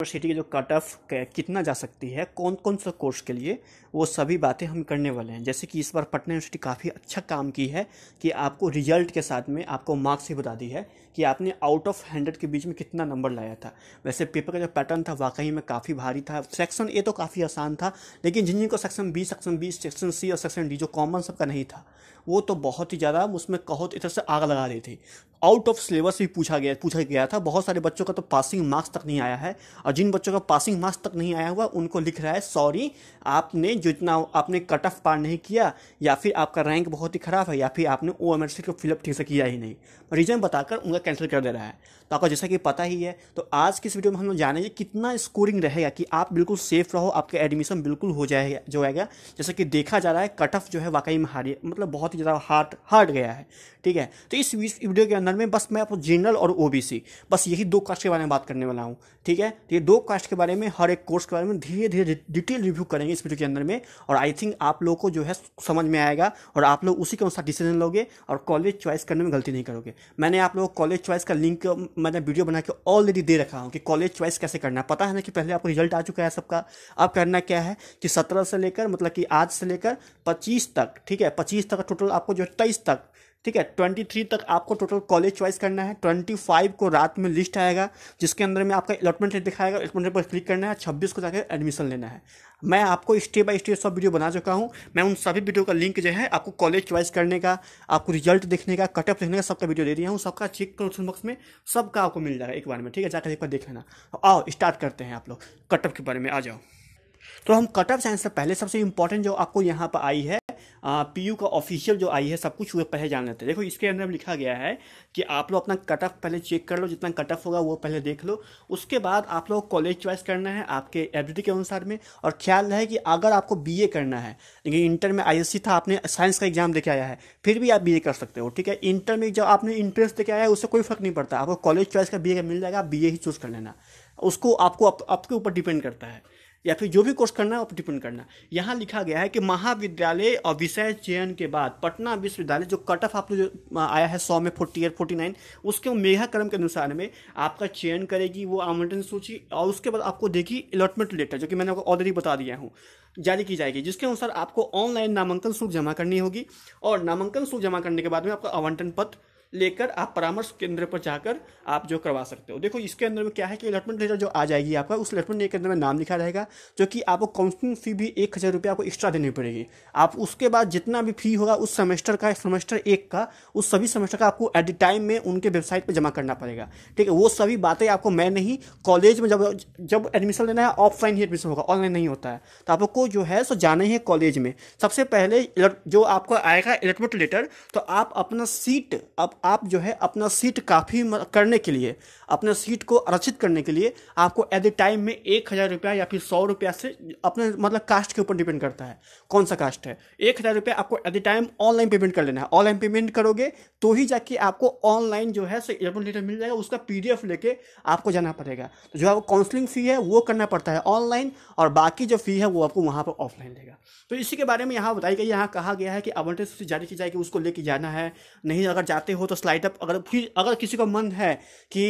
university की जो cut off कितना जा सकती है कौन कौन सा कोर्स के लिए वो सभी बातें हम करने वाले हैं जैसे कि इस बार पटना यूनिवर्सिटी काफ़ी अच्छा काम की है कि आपको रिजल्ट के साथ में आपको मार्क्स ही बता दी है कि आपने आउट ऑफ हंड्रेड के बीच में कितना नंबर लाया था वैसे पेपर का जो पैटर्न था वाकई में काफ़ी भारी था सेक्शन ए तो काफ़ी आसान था लेकिन जिन जिनको section B section B section C और सेक्शन डी जो कॉमन सबका नहीं था वो तो बहुत ही ज़्यादा उसमें कहो इधर से आग लगा रही थी आउट ऑफ सिलेबस भी पूछा गया पूछा गया था बहुत सारे बच्चों का तो पासिंग मार्क्स तक नहीं आया है और जिन बच्चों का पासिंग मार्क्स तक नहीं आया हुआ उनको लिख रहा है सॉरी आपने जितना आपने कट ऑफ पार नहीं किया या फिर आपका रैंक बहुत ही ख़राब है या फिर आपने ओ एम को फिलअप ठीक से किया ही नहीं रीज़न बताकर उनका कैंसिल कर दे रहा है तो आपको जैसा कि पता ही है तो आज की इस वीडियो में हम लोग जानेंगे कितना स्कोरिंग रहेगा कि आप बिल्कुल सेफ रहो आपका एडमिशन बिल्कुल हो जाएगा जो है जैसा कि देखा जा रहा है कट ऑफ जो है वाकई में हारी मतलब बहुत ही ज़्यादा हार्ट हार्ट गया है ठीक है तो इस वीडियो के अंदर में बस मैं आपको जनरल और ओबीसी बस यही दो कास्ट के बारे में बात करने वाला हूँ ठीक है तो ये दो कास्ट के बारे में हर एक कोर्स के बारे में धीरे धीरे डिटेल रिव्यू करेंगे इस वीडियो के अंदर में और आई थिंक आप लोग को जो है समझ में आएगा और आप लोग उसी के अनुसार डिसीजन लोगे और कॉलेज चॉइस करने में गलती नहीं करोगे मैंने आप लोग कॉलेज चॉइस का लिंक मैंने वीडियो बना के ऑलरेडी दे रखा हूँ कि कॉलेज चॉइस कैसे करना है पता है ना कि पहले आपको रिजल्ट आ चुका है सबका अब करना क्या है कि सत्रह से लेकर मतलब कि आज से लेकर पच्चीस तक ठीक है पच्चीस तक तक टोटल आपको जो है तेईस तक ठीक है ट्वेंटी थ्री तक आपको टोटल कॉलेज चॉइस करना है ट्वेंटी फाइव को रात में लिस्ट आएगा जिसके अंदर में आपका अलॉटमेंट रेट दिखाएगा अलॉटमेंट रेट पर क्लिक करना है छब्बीस को जाकर एडमिशन लेना है मैं आपको स्टेप बाय स्टेप सब वीडियो बना चुका हूँ मैं उन सभी वीडियो का लिंक जो है आपको कॉलेज चॉइस करने का आपको रिजल्ट देखने का कटअप देखने का सबका वीडियो दे दिया हूँ सबका चेक करो बॉक्स में सबका आपको मिल जाएगा एक बार में ठीक है जाकर एक बार देख लेना तो आओ स्टार्ट करते हैं आप लोग कटअप के बारे में आ जाओ तो हम कटअप साइंस से पहले सबसे इंपॉर्टेंट जो आपको यहाँ पर आई है पीयू का ऑफिशियल जो आई है सब कुछ वो पहले जान लेते हैं देखो इसके अंदर लिखा गया है कि आप लोग अपना कट ऑफ पहले चेक कर लो जितना कट ऑफ होगा वो पहले देख लो उसके बाद आप लोग कॉलेज चॉइस करना है आपके एबिलिटी के अनुसार में और ख्याल रहे कि अगर आपको बी करना है लेकिन इंटर में आई था आपने साइंस का एग्जाम देके आया है फिर भी आप बी कर सकते हो ठीक है इंटर में जब आपने इंटरेस्ट देके आया है उससे कोई फर्क नहीं पड़ता आपको कॉलेज चॉइस का बी मिल जाएगा बी ही चूज़ कर लेना उसको आपको आप, आपके ऊपर डिपेंड करता है या फिर जो भी कोर्स करना है वो डिपेंड करना यहाँ लिखा गया है कि महाविद्यालय और विषय चयन के बाद पटना विश्वविद्यालय जो कट ऑफ आपने जो आया है सौ में फोर्टी एट फोर्टी नाइन उसके मेघा क्रम के अनुसार में आपका चयन करेगी वो आवंटन सूची और उसके बाद आपको देगी अलॉटमेंट लेटर जो कि मैंने आपको ऑलरेडी बता दिया हूँ जारी की जाएगी जिसके अनुसार आपको ऑनलाइन नामांकन शुल्क जमा करनी होगी और नामांकन शुल्क जमा करने के बाद में आपका आवंटन पत्र लेकर आप परामर्श केंद्र पर जाकर आप जो करवा सकते हो देखो इसके अंदर में क्या है कि अलॉटमेंट लेटर जो आ जाएगी आपका उस अलॉटमेंट के अंदर में नाम लिखा रहेगा जो कि आपको काउंसलिंग फ़ी भी एक हज़ार रुपये आपको एक्स्ट्रा देनी पड़ेगी आप उसके बाद जितना भी फी होगा उस सेमेस्टर का सेमेस्टर एक का उस सभी सेमेस्टर का आपको एट द टाइम में उनके वेबसाइट पर जमा करना पड़ेगा ठीक है वो सभी बातें आपको मैं नहीं कॉलेज में जब जब एडमिशन लेना है ऑफलाइन ही एडमिशन होगा ऑनलाइन नहीं होता है तो आपको जो है सो जाना ही है कॉलेज में सबसे पहले जो आपको आएगा अलॉटमेंट लेटर तो आप अपना सीट आप आप जो है अपना सीट काफ़ी करने के लिए अपना सीट को आरक्षित करने के लिए आपको एट द टाइम में एक हज़ार रुपया या फिर सौ रुपया से अपने मतलब कास्ट के ऊपर डिपेंड करता है कौन सा कास्ट है एक हज़ार रुपया आपको at the time online payment कर लेना है ऑनलाइन पेमेंट करोगे तो ही जाके आपको ऑनलाइन जो है सो एयरपोर्ट लेटर मिल जाएगा उसका पी लेके आपको जाना पड़ेगा तो जो आपको काउंसलिंग फ़ी है वो करना पड़ता है ऑनलाइन और बाकी जो फ़ी है वो आपको वहाँ पर ऑफलाइन देगा तो इसी के बारे में यहाँ बताई गई यहाँ कहा गया है कि आवंटन जारी की जाएगी उसको लेके जाना है नहीं अगर जाते हो तो स्लाइड अप अगर अगर किसी का मन है कि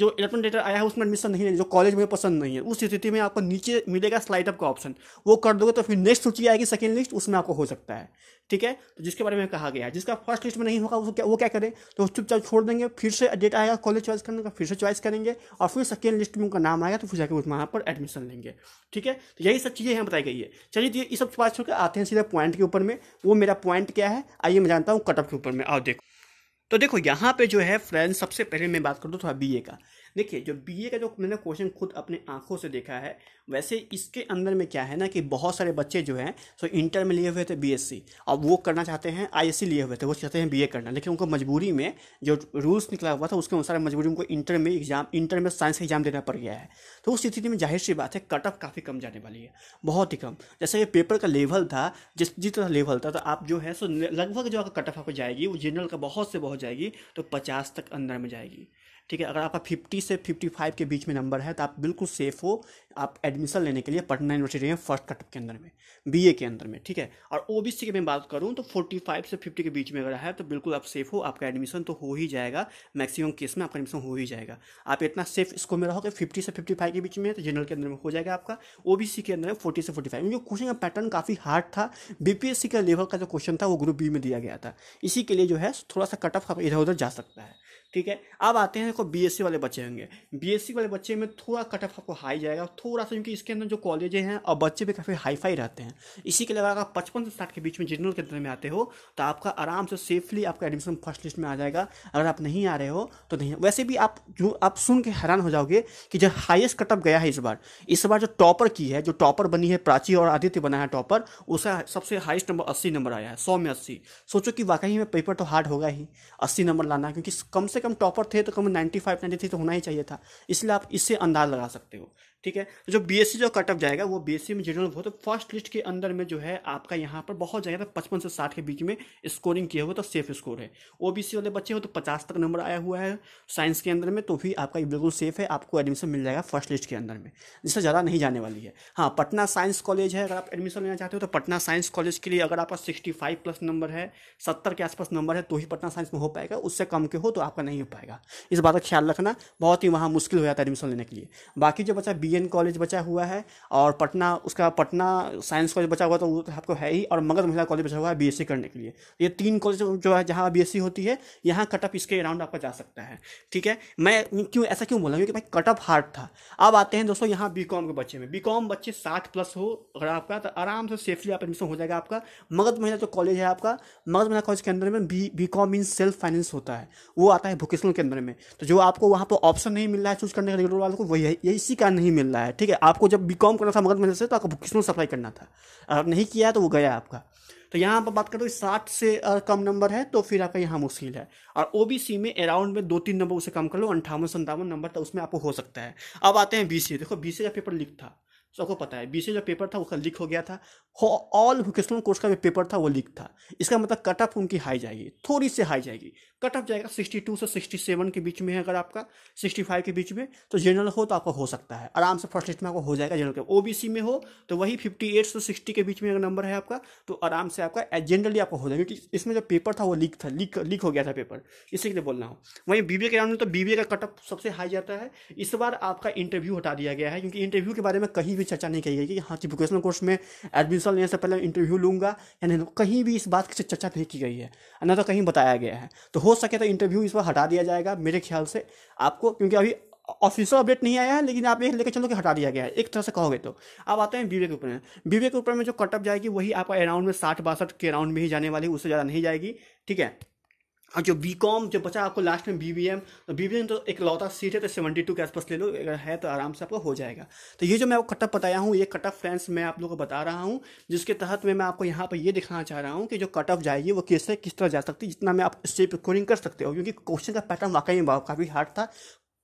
जो इलेवन डेटर आया है उसमें एडमिशन नहीं है जो कॉलेज में पसंद नहीं है उस स्थिति में आपको नीचे मिलेगा स्लाइड अप का ऑप्शन वो कर दोगे तो फिर नेक्स्ट सूची आएगी सेकेंड लिस्ट उसमें आपको हो सकता है ठीक है तो जिसके बारे में कहा गया है जिसका फर्स्ट लिस्ट में नहीं होगा वो क्या वो क्या करें तो चुपचाप छोड़ देंगे फिर से डेट आएगा कॉलेज चॉइस करने का फिर से चॉइस करेंगे और फिर सेकेंड लिस्ट में उनका नाम आएगा तो फिर जाकर वहाँ पर एडमिशन लेंगे ठीक है तो यही सब चीज़ें यहाँ बताई गई है चलिए तो ये सब बात छोड़कर आते हैं सीधे पॉइंट के ऊपर में वो मेरा पॉइंट क्या है आइए मैं जानता हूँ कटअप के ऊपर में आओ देखो तो देखो यहाँ पे जो है फ्रेंड्स सबसे पहले मैं बात कर थोड़ा बी ए का देखिए जो बी का जो मैंने क्वेश्चन खुद अपने आंखों से देखा है वैसे इसके अंदर में क्या है ना कि बहुत सारे बच्चे जो हैं सो इंटर में लिए हुए थे बी अब वो करना चाहते हैं आई लिए हुए थे वो चाहते हैं बी करना लेकिन उनको मजबूरी में जो रूल्स निकला हुआ था उसके अनुसार मजबूरी उनको इंटर में एग्जाम इंटर में साइंस का एग्जाम देना पड़ गया है तो उस स्थिति में जाहिर सी बात है कट ऑफ काफ़ी कम जाने वाली है बहुत ही कम जैसे ये पेपर का लेवल था जिस जिस तरह लेवल था तो आप जो है सो लगभग जो आपका कट ऑफ आपको जाएगी वो जनरल का बहुत से बहुत जाएगी तो पचास तक अंदर में जाएगी ठीक है अगर आपका फिफ्टी से फिफ्टी फाइव के बीच में नंबर है तो आप बिल्कुल सेफ हो आप एडमिशन लेने के लिए पटना यूनिवर्सिटी में फर्स्ट कटअप के अंदर में बीए के अंदर में ठीक है और ओबीसी की मैं बात करूँ तो फोर्टी फाइव से फिफ्टी के बीच में अगर है तो बिल्कुल आप सेफ हो आपका एडमिशन तो हो ही जाएगा मैक्सिमम केस में आपका एडमिशन हो ही जाएगा आप इतना सेफ इसको में रहोगे फिफ्टी से फिफ्टी फाइव के बीच में तो जनरल के अंदर में हो जाएगा आपका सी के अंदर में फोर्टी से फोर्टी फाइव क्वेश्चन का पैटर्न काफ़ी हार्ड था बीपीएससी का लेवल का जो क्वेश्चन था वो ग्रुप बी में दिया गया था इसी के लिए जो है थोड़ा सा कट ऑफ इधर उधर जा सकता है ठीक है अब आते हैं आपको बी वाले बच्चे होंगे बी वाले बच्चे में थोड़ा कट ऑफ आपको हाई जाएगा थोड़ा सा क्योंकि इसके अंदर जो कॉलेज हैं और बच्चे भी काफ़ी हाई फाई रहते हैं इसी के लिए अगर आप पचपन से साठ के बीच में जनरल के अंदर में आते हो तो आपका आराम से सेफली आपका एडमिशन फर्स्ट लिस्ट में आ जाएगा अगर आप नहीं आ रहे हो तो नहीं वैसे भी आप जो आप सुन के हैरान हो जाओगे कि जो हाइस्ट कट ऑफ गया है इस बार इस बार जो टॉपर की है जो टॉपर बनी है प्राची और आदित्य बना है टॉपर उसका सबसे हाइस्ट नंबर अस्सी नंबर आया है सौ में अस्सी सोचो कि वाकई में पेपर तो हार्ड होगा ही अस्सी नंबर लाना क्योंकि कम से कम टॉपर थे तो कम नाइन्टी फाइव नाइन्टी थ्री तो होना ही चाहिए था इसलिए आप इससे अंदाज लगा सकते हो ठीक है जो बी एस सी जो कटअप जाएगा वो बी में जनरल हो तो फर्स्ट लिस्ट के अंदर में जो है आपका यहाँ पर बहुत जगह तो पचपन से साठ के बीच में स्कोरिंग किया हुआ तो सेफ स्कोर है ओबीसी वाले बच्चे हो तो पचास तक नंबर आया हुआ है साइंस के अंदर में तो भी आपका बिल्कुल सेफ है आपको एडमिशन मिल जाएगा फर्स्ट लिस्ट के अंदर में जिससे ज़्यादा नहीं जाने वाली है हाँ पटना साइंस कॉलेज है अगर आप एडमिशन लेना चाहते हो तो पटना साइंस कॉलेज के लिए अगर आपका सिक्सटी फाइव प्लस नंबर है सत्तर के आसपास नंबर है तो ही पटना साइंस में हो पाएगा उससे कम के हो तो आपका नहीं हो पाएगा इस बात का ख्याल रखना बहुत ही वहाँ मुश्किल हो जाता है एडमिशन लेने के लिए बाकी जो बच्चा बी कॉलेज बचा हुआ है और पटना उसका पटना साइंस कॉलेज बचा हुआ तो वो तो आपको है ही और मगध महिला कॉलेज बचा हुआ है बी करने के लिए ये तीन कॉलेज जो है जहाँ बी होती है यहाँ कटअप इसके अराउंड आपका जा सकता है ठीक है मैं क्यों ऐसा क्यों बोला क्योंकि भाई कटअप हार्ड था अब आते हैं दोस्तों यहाँ बी के बच्चे में बी बच्चे साठ प्लस हो अगर आपका तो आराम से सेफली आप एडमिशन हो जाएगा आपका मगध महिला जो कॉलेज है आपका मगध महिला कॉलेज के अंदर में B B com self finance होता है वो आता है वोकेशनल के अंदर में तो जो आपको वहाँ पर ऑप्शन नहीं मिल रहा है चूज करने का रेगुलर वालों को वही है इसी का नहीं मिल रहा है ठीक है आपको जब बी कॉम करना था मगध से तो आपको भुकिस्मत सप्लाई करना था अगर नहीं किया है तो वो गया आपका तो यहाँ पर बात करो साठ से कम नंबर है तो फिर आपका यहाँ मुश्किल है और ओ में अराउंड में दो तीन नंबर उसे कम कर लो अंठावन संतावन नंबर तो उसमें आपको हो सकता है अब आते हैं बी देखो बी का पेपर लिख था सबको पता है बीसी जो पेपर था उसका लीक हो गया था ऑल वोकेशनल कोर्स का जो पेपर था वो लीक था इसका मतलब कट ऑफ उनकी हाई जाएगी थोड़ी से हाई जाएगी कट ऑफ जाएगा सिक्सटी टू से सिक्सटी सेवन के बीच में है अगर आपका सिक्सटी फाइव के बीच में तो जनरल हो तो आपका हो सकता है आराम से फर्स्ट लिस्ट में आपको हो जाएगा जनरल ओ बी में हो तो वही फिफ्टी एट से सिक्सटी के बीच में अगर नंबर है आपका तो आराम से आपका जनरली eh, आपका हो जाएगा क्योंकि इसमें जो पेपर था वो लीक था लीक लीक हो गया था पेपर इसी के लिए बोल रहा हूँ वहीं बीबीए के राउंड में तो बीबीए का कट ऑफ सबसे हाई जाता है इस बार आपका इंटरव्यू हटा दिया गया है क्योंकि इंटरव्यू के बारे में कहीं भी चर्चा नहीं की गई कि हाँ कि वोकेशनल कोर्स में एडमिशन लेने से पहले इंटरव्यू या नहीं तो कहीं भी इस बात की चर्चा नहीं की गई है ना तो कहीं बताया गया है तो हो सके तो इंटरव्यू इस पर हटा दिया जाएगा मेरे ख्याल से आपको क्योंकि अभी ऑफिशियल अपडेट नहीं आया है लेकिन आप एक लेकर चलो कि हटा दिया गया है एक तरह से कहोगे तो अब आते हैं बीवे के ऊपर बीवे के ऊपर में जो कटअप जाएगी वही आपका अराउंड में साठ बासठ के अराउंड में ही जाने वाली उससे ज़्यादा नहीं जाएगी ठीक है हाँ, जो बी कॉम जो बचा आपको लास्ट में बी बी एम तो बी बी एम तो एक लौता सीट है तो सेवेंटी टू के आसपास ले लो अगर है तो आराम से आपको हो जाएगा तो ये जो मैं आपको कटअप बताया हूँ ये कट ऑफ फ्रेंड्स मैं आप लोगों को बता रहा हूँ जिसके तहत मैं मैं आपको यहाँ पर ये दिखाना चाह रहा हूँ कि जो कट ऑफ जाएगी वो कैसे किस तरह जा सकती है जितना मैं आप स्टेप स्कोरिंग कर सकते हो क्योंकि क्वेश्चन का पैटर्न वाकई में काफ़ी हार्ड था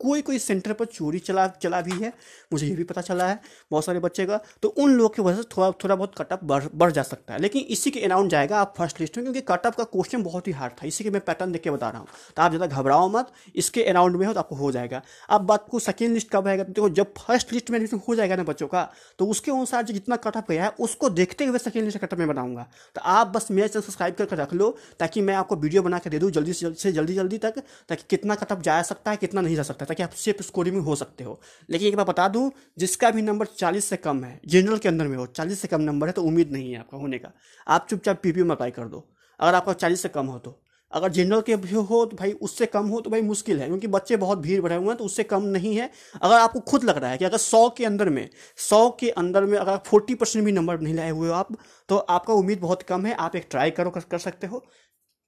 कोई कोई सेंटर पर चोरी चला चला भी है मुझे ये भी पता चला है बहुत सारे बच्चे का तो उन लोगों की वजह से थोड़ा थोड़ा बहुत कटअप बढ़ बढ़ जा सकता है लेकिन इसी के अराउंड जाएगा आप फर्स्ट लिस्ट में क्योंकि कटअप का क्वेश्चन बहुत ही हार्ड था इसी के मैं पैटर्न देख के बता रहा हूँ तो आप ज़्यादा घबराओ मत इसके अनाउंड में हो तो आपको हो जाएगा अब बात को सेकेंड लिस्ट कब आएगा देखो जब फर्स्ट लिस्ट में एडमिशन हो जाएगा ना बच्चों का तो उसके अनुसार जो जितना कटअप गया है उसको देखते हुए सेकेंड लिस्ट कटअप में बनाऊंगा तो आप बस मेरे चैनल सब्सक्राइब करके रख लो ताकि मैं आपको वीडियो बना के दे दूँ जल्दी से जल्दी से जल्दी जल्दी तक ताकि कितना कटअप जा सकता है कितना नहीं जा सकता कहता कि आप सिर्फ स्कोरिंग में हो सकते हो लेकिन एक बार बता दूं जिसका भी नंबर 40 से कम है जनरल के अंदर में हो 40 से कम नंबर है तो उम्मीद नहीं है आपका होने का आप चुपचाप पी पी में अप्लाई कर दो अगर आपका चालीस से कम हो तो अगर जनरल के भी हो तो भाई उससे कम हो तो भाई मुश्किल है क्योंकि बच्चे बहुत भीड़ भरे हुए हैं तो उससे कम नहीं है अगर आपको खुद लग रहा है कि अगर सौ के अंदर में सौ के अंदर में अगर फोर्टी परसेंट भी नंबर नहीं लाए हुए हो आप तो आपका उम्मीद बहुत कम है आप एक ट्राई करो कर, कर सकते हो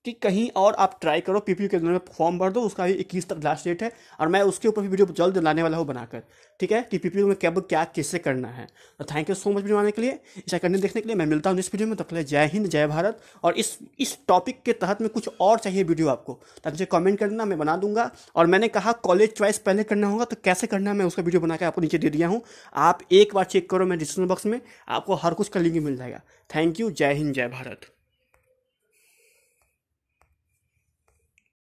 कि कहीं और आप ट्राई करो यू के में फॉर्म भर दो उसका भी इक्कीस तक लास्ट डेट है और मैं उसके ऊपर भी वीडियो जल्द लाने वाला हूँ बनाकर ठीक है कि यू में कब क्या कैसे करना है तो thank you so much video आने के लिए इसे करने देखने के लिए मैं मिलता हूँ इस वीडियो में तब तक जय हिंद जय भारत और इस इस टॉपिक के तहत में कुछ और चाहिए वीडियो आपको तब मुझे कॉमेंट करना मैं बना दूंगा और मैंने कहा कॉलेज चॉइस पहले करना होगा तो कैसे करना है मैं उसका वीडियो बनाकर आपको नीचे दे दिया हूँ आप एक बार चेक करो मैं डिस्क्रिप्शन बॉक्स में आपको हर कुछ का लिंक मिल जाएगा थैंक यू जय हिंद जय भारत